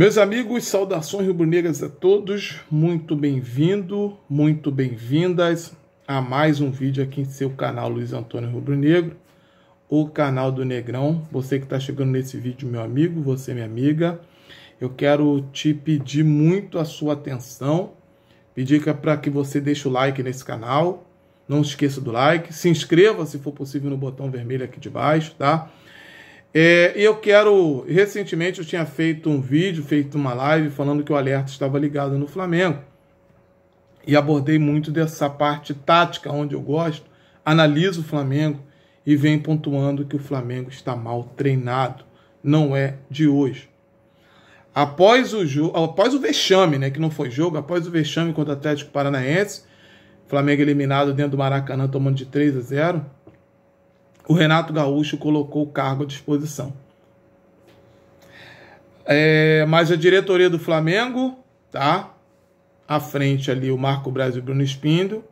Meus amigos, saudações rubro-negras a todos. Muito bem-vindo, muito bem-vindas a mais um vídeo aqui em seu canal Luiz Antônio Rubro-Negro, o canal do Negrão. Você que está chegando nesse vídeo, meu amigo, você minha amiga, eu quero te pedir muito a sua atenção, pedir é para que você deixe o like nesse canal. Não esqueça do like, se inscreva se for possível no botão vermelho aqui de baixo, tá? É, eu quero. Recentemente eu tinha feito um vídeo, feito uma live falando que o alerta estava ligado no Flamengo. E abordei muito dessa parte tática, onde eu gosto, analiso o Flamengo e vem pontuando que o Flamengo está mal treinado. Não é de hoje. Após o, jogo, após o vexame, né, que não foi jogo, após o vexame contra o Atlético Paranaense, Flamengo eliminado dentro do Maracanã, tomando de 3 a 0 o Renato Gaúcho colocou o cargo à disposição. É, mas a diretoria do Flamengo, tá? À frente ali o Marco Brasil e Bruno Espindo,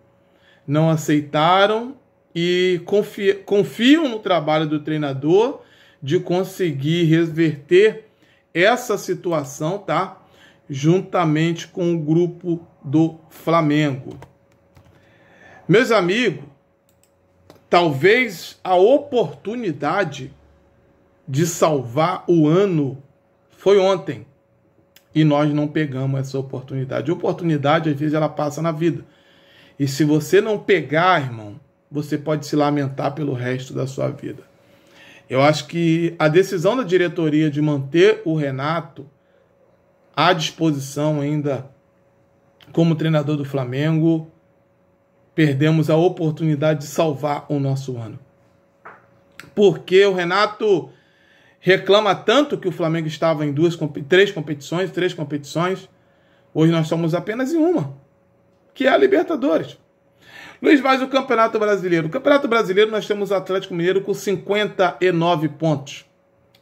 não aceitaram e confia, confiam no trabalho do treinador de conseguir reverter essa situação, tá? Juntamente com o grupo do Flamengo. Meus amigos, Talvez a oportunidade de salvar o ano foi ontem e nós não pegamos essa oportunidade. Oportunidade às vezes ela passa na vida. E se você não pegar, irmão, você pode se lamentar pelo resto da sua vida. Eu acho que a decisão da diretoria de manter o Renato à disposição ainda como treinador do Flamengo perdemos a oportunidade de salvar o nosso ano. Porque o Renato reclama tanto que o Flamengo estava em duas, três competições, três competições. Hoje nós somos apenas em uma, que é a Libertadores. Luiz Vaz, o Campeonato Brasileiro. O Campeonato Brasileiro nós temos o Atlético Mineiro com 59 pontos.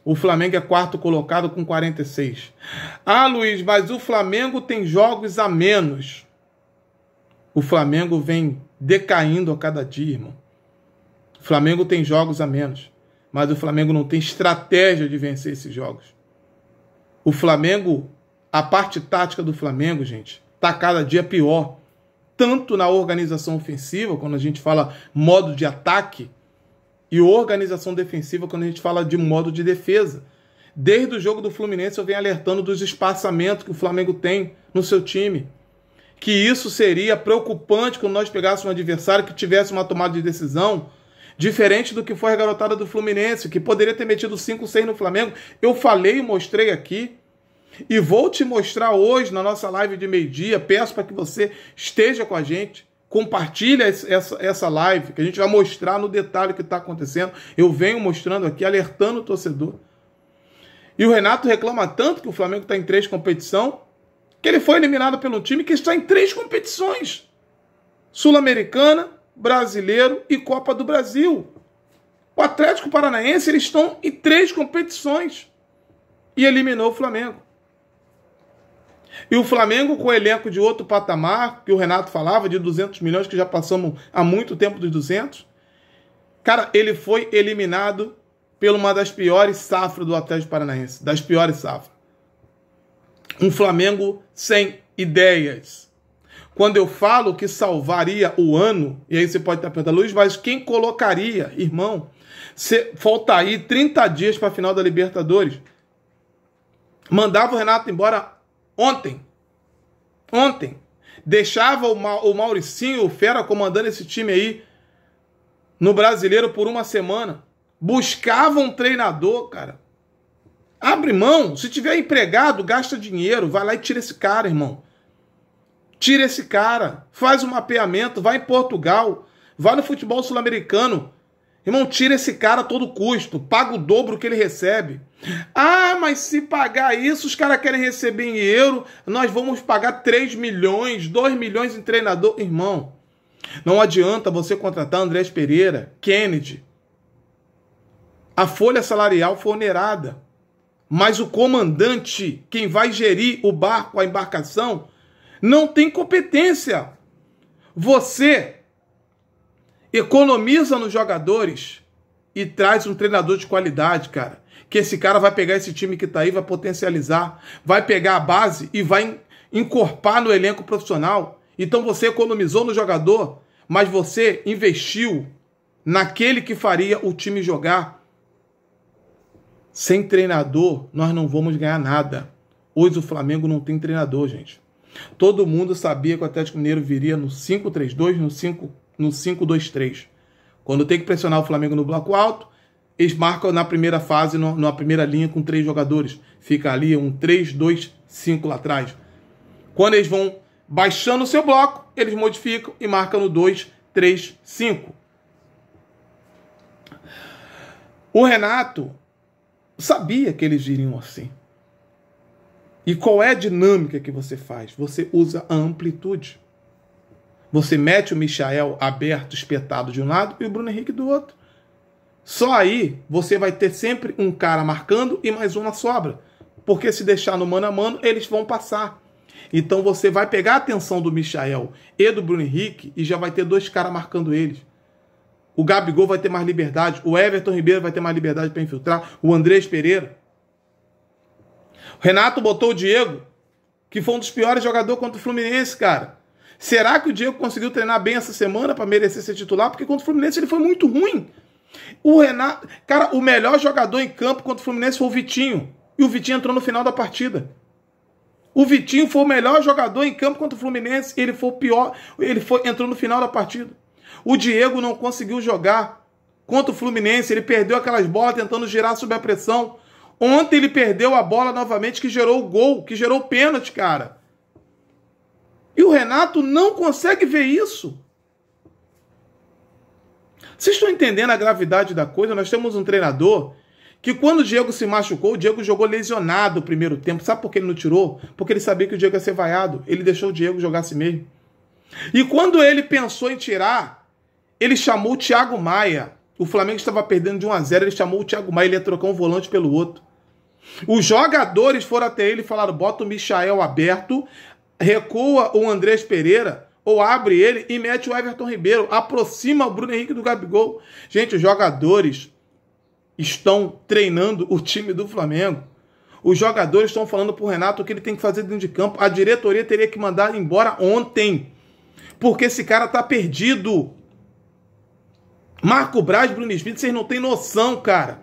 O Flamengo é quarto colocado com 46. Ah, Luiz, mas o Flamengo tem jogos a menos. O Flamengo vem decaindo a cada dia, irmão. O Flamengo tem jogos a menos, mas o Flamengo não tem estratégia de vencer esses jogos. O Flamengo, a parte tática do Flamengo, gente, tá cada dia pior. Tanto na organização ofensiva, quando a gente fala modo de ataque, e organização defensiva, quando a gente fala de modo de defesa. Desde o jogo do Fluminense, eu venho alertando dos espaçamentos que o Flamengo tem no seu time que isso seria preocupante quando nós pegássemos um adversário que tivesse uma tomada de decisão diferente do que foi a garotada do Fluminense, que poderia ter metido 5, 6 no Flamengo. Eu falei e mostrei aqui. E vou te mostrar hoje na nossa live de meio-dia. Peço para que você esteja com a gente. Compartilha essa, essa live, que a gente vai mostrar no detalhe o que está acontecendo. Eu venho mostrando aqui, alertando o torcedor. E o Renato reclama tanto que o Flamengo está em três competição que ele foi eliminado pelo time que está em três competições: Sul-Americana, Brasileiro e Copa do Brasil. O Atlético Paranaense eles estão em três competições e eliminou o Flamengo. E o Flamengo com o elenco de outro patamar, que o Renato falava de 200 milhões que já passamos há muito tempo dos 200. Cara, ele foi eliminado por uma das piores safras do Atlético Paranaense, das piores safras. Um Flamengo sem ideias. Quando eu falo que salvaria o ano, e aí você pode estar perguntando, Luiz, mas quem colocaria, irmão? Se, falta aí 30 dias para a final da Libertadores. Mandava o Renato embora ontem. Ontem. Deixava o, Ma, o Mauricinho, o Fera, comandando esse time aí no brasileiro por uma semana. Buscava um treinador, cara, Abre mão. Se tiver empregado, gasta dinheiro. Vai lá e tira esse cara, irmão. Tira esse cara. Faz um mapeamento. Vai em Portugal. Vai no futebol sul-americano. Irmão, tira esse cara a todo custo. Paga o dobro que ele recebe. Ah, mas se pagar isso, os caras querem receber em euro. Nós vamos pagar 3 milhões, 2 milhões em treinador. Irmão, não adianta você contratar Andrés Pereira, Kennedy. A folha salarial foi onerada. Mas o comandante, quem vai gerir o barco, a embarcação, não tem competência. Você economiza nos jogadores e traz um treinador de qualidade, cara. Que esse cara vai pegar esse time que tá aí, vai potencializar, vai pegar a base e vai encorpar no elenco profissional. Então você economizou no jogador, mas você investiu naquele que faria o time jogar sem treinador, nós não vamos ganhar nada. Hoje o Flamengo não tem treinador, gente. Todo mundo sabia que o Atlético Mineiro viria no 5-3-2, no 5 2 3 Quando tem que pressionar o Flamengo no bloco alto, eles marcam na primeira fase, no, na primeira linha com três jogadores. Fica ali um 3-2-5 lá atrás. Quando eles vão baixando o seu bloco, eles modificam e marcam no 2-3-5. O Renato sabia que eles iriam assim. E qual é a dinâmica que você faz? Você usa a amplitude. Você mete o Michael aberto, espetado de um lado e o Bruno Henrique do outro. Só aí você vai ter sempre um cara marcando e mais um na sobra. Porque se deixar no mano a mano, eles vão passar. Então você vai pegar a atenção do Michael e do Bruno Henrique e já vai ter dois caras marcando eles. O Gabigol vai ter mais liberdade. O Everton Ribeiro vai ter mais liberdade para infiltrar. O Andrés Pereira. O Renato botou o Diego, que foi um dos piores jogadores contra o Fluminense, cara. Será que o Diego conseguiu treinar bem essa semana para merecer ser titular? Porque contra o Fluminense ele foi muito ruim. O Renato, cara, o melhor jogador em campo contra o Fluminense foi o Vitinho. E o Vitinho entrou no final da partida. O Vitinho foi o melhor jogador em campo contra o Fluminense, ele foi o pior, ele foi entrou no final da partida. O Diego não conseguiu jogar contra o Fluminense, ele perdeu aquelas bolas tentando girar sob a pressão. Ontem ele perdeu a bola novamente que gerou o gol, que gerou o pênalti, cara. E o Renato não consegue ver isso. Vocês estão entendendo a gravidade da coisa? Nós temos um treinador que quando o Diego se machucou, o Diego jogou lesionado o primeiro tempo. Sabe por que ele não tirou? Porque ele sabia que o Diego ia ser vaiado. Ele deixou o Diego jogar assim mesmo. E quando ele pensou em tirar, ele chamou o Thiago Maia. O Flamengo estava perdendo de 1 a 0 ele chamou o Thiago Maia, ele ia trocar um volante pelo outro. Os jogadores foram até ele e falaram: bota o Michael aberto, recua o Andrés Pereira, ou abre ele e mete o Everton Ribeiro, aproxima o Bruno Henrique do Gabigol. Gente, os jogadores estão treinando o time do Flamengo. Os jogadores estão falando para o Renato o que ele tem que fazer dentro de campo. A diretoria teria que mandar embora ontem. Porque esse cara tá perdido. Marco Braz, Bruno Espírito, vocês não têm noção, cara.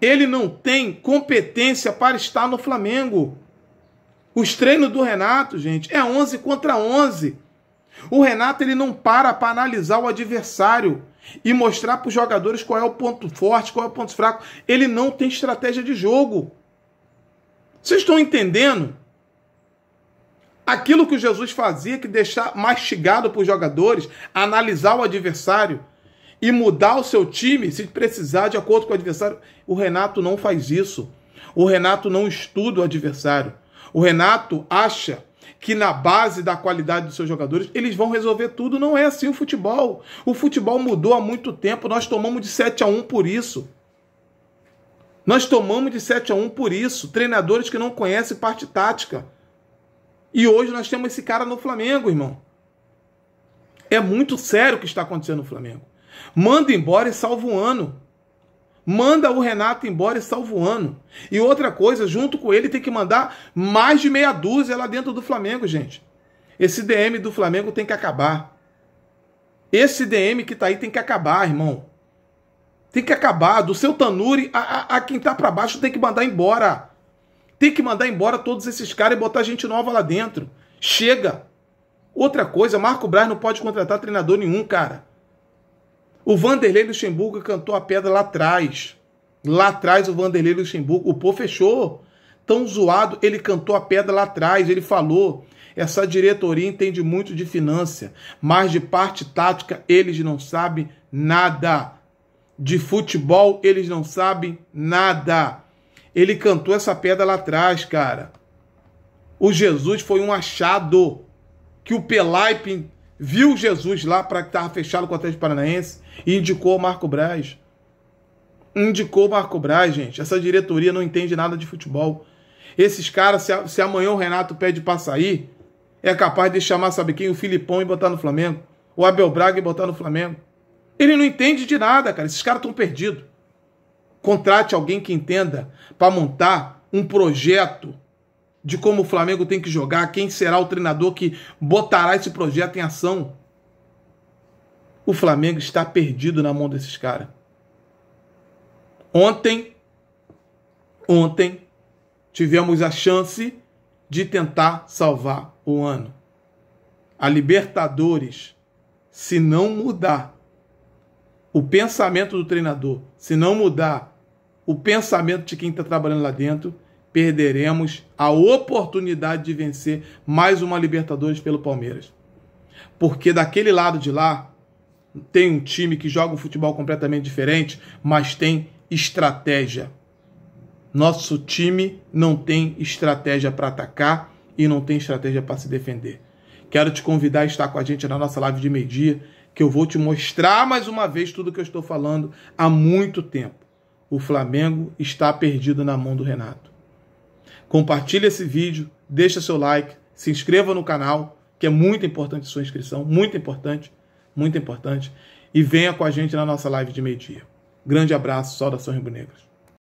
Ele não tem competência para estar no Flamengo. Os treinos do Renato, gente, é 11 contra 11. O Renato ele não para para analisar o adversário e mostrar para os jogadores qual é o ponto forte, qual é o ponto fraco. Ele não tem estratégia de jogo. Vocês estão entendendo? Aquilo que Jesus fazia, que deixar mastigado para os jogadores, analisar o adversário e mudar o seu time se precisar de acordo com o adversário. O Renato não faz isso. O Renato não estuda o adversário. O Renato acha que na base da qualidade dos seus jogadores eles vão resolver tudo. Não é assim o futebol. O futebol mudou há muito tempo. Nós tomamos de 7 a 1 por isso. Nós tomamos de 7 a 1 por isso. Treinadores que não conhecem parte tática. E hoje nós temos esse cara no Flamengo, irmão. É muito sério o que está acontecendo no Flamengo. Manda embora e salva o ano. Manda o Renato embora e salva o ano. E outra coisa, junto com ele tem que mandar mais de meia dúzia lá dentro do Flamengo, gente. Esse DM do Flamengo tem que acabar. Esse DM que tá aí tem que acabar, irmão. Tem que acabar. Do seu Tanuri a, a, a quem tá para baixo tem que mandar embora. Tem que mandar embora todos esses caras e botar gente nova lá dentro. Chega! Outra coisa, Marco Braz não pode contratar treinador nenhum, cara. O Vanderlei Luxemburgo cantou a pedra lá atrás. Lá atrás o Vanderlei Luxemburgo, o pô fechou. Tão zoado, ele cantou a pedra lá atrás, ele falou essa diretoria entende muito de finança, mas de parte tática eles não sabem nada. De futebol eles não sabem nada. Ele cantou essa pedra lá atrás, cara. O Jesus foi um achado que o Pelaipe viu Jesus lá para que estava fechado com o Atlético Paranaense e indicou o Marco Braz. Indicou o Marco Braz, gente. Essa diretoria não entende nada de futebol. Esses caras, se, se amanhã o Renato pede para sair, é capaz de chamar, sabe quem? O Filipão e botar no Flamengo. O Abel Braga e botar no Flamengo. Ele não entende de nada, cara. Esses caras estão perdidos. Contrate alguém que entenda para montar um projeto de como o Flamengo tem que jogar, quem será o treinador que botará esse projeto em ação. O Flamengo está perdido na mão desses caras. Ontem, ontem, tivemos a chance de tentar salvar o ano. A Libertadores, se não mudar o pensamento do treinador, se não mudar o pensamento de quem está trabalhando lá dentro, perderemos a oportunidade de vencer mais uma Libertadores pelo Palmeiras. Porque daquele lado de lá tem um time que joga um futebol completamente diferente, mas tem estratégia. Nosso time não tem estratégia para atacar e não tem estratégia para se defender. Quero te convidar a estar com a gente na nossa live de meio-dia, que eu vou te mostrar mais uma vez tudo que eu estou falando há muito tempo o Flamengo está perdido na mão do Renato. Compartilhe esse vídeo, deixa seu like, se inscreva no canal, que é muito importante sua inscrição, muito importante, muito importante, e venha com a gente na nossa live de meio-dia. Grande abraço, saudações rubro-negras.